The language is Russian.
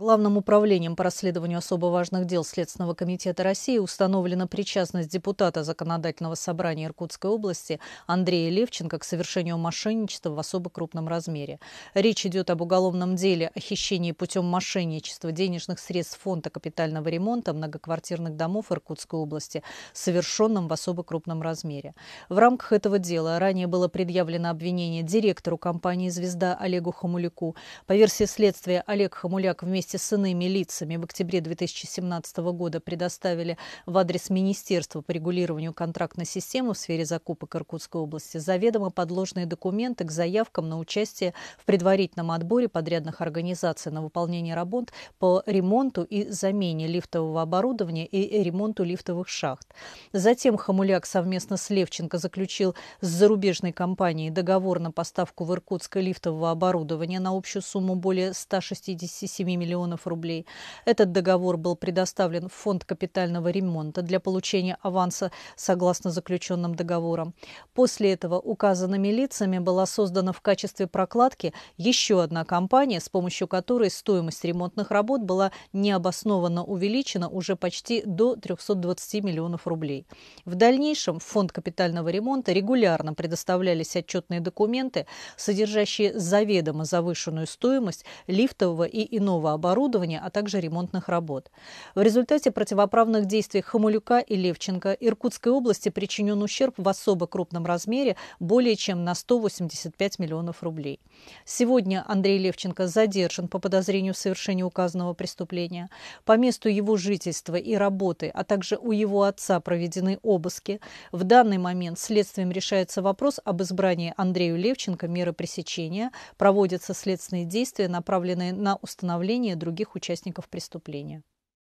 Главным управлением по расследованию особо важных дел Следственного комитета России установлена причастность депутата Законодательного собрания Иркутской области Андрея Левченко к совершению мошенничества в особо крупном размере. Речь идет об уголовном деле о хищении путем мошенничества денежных средств фонда капитального ремонта многоквартирных домов Иркутской области, совершенном в особо крупном размере. В рамках этого дела ранее было предъявлено обвинение директору компании «Звезда» Олегу Хамуляку. По версии следствия, Олег Хамуляк вместе вместе с иными лицами в октябре 2017 года предоставили в адрес Министерства по регулированию контрактной системы в сфере закупок Иркутской области заведомо подложные документы к заявкам на участие в предварительном отборе подрядных организаций на выполнение работ по ремонту и замене лифтового оборудования и ремонту лифтовых шахт. Затем Хамуляк совместно с Левченко заключил с зарубежной компанией договор на поставку в Иркутск лифтового оборудования на общую сумму более 167 миллионов миллионов рублей. Этот договор был предоставлен в Фонд капитального ремонта для получения аванса согласно заключенным договорам. После этого указанными лицами была создана в качестве прокладки еще одна компания, с помощью которой стоимость ремонтных работ была необоснованно увеличена уже почти до 320 миллионов рублей. В дальнейшем в Фонд капитального ремонта регулярно предоставлялись отчетные документы, содержащие заведомо завышенную стоимость лифтового и иного оборудования, а также ремонтных работ. В результате противоправных действий Хамулюка и Левченко Иркутской области причинен ущерб в особо крупном размере более чем на 185 миллионов рублей. Сегодня Андрей Левченко задержан по подозрению в совершении указанного преступления. По месту его жительства и работы, а также у его отца проведены обыски. В данный момент следствием решается вопрос об избрании Андрею Левченко меры пресечения. Проводятся следственные действия, направленные на установление других участников преступления.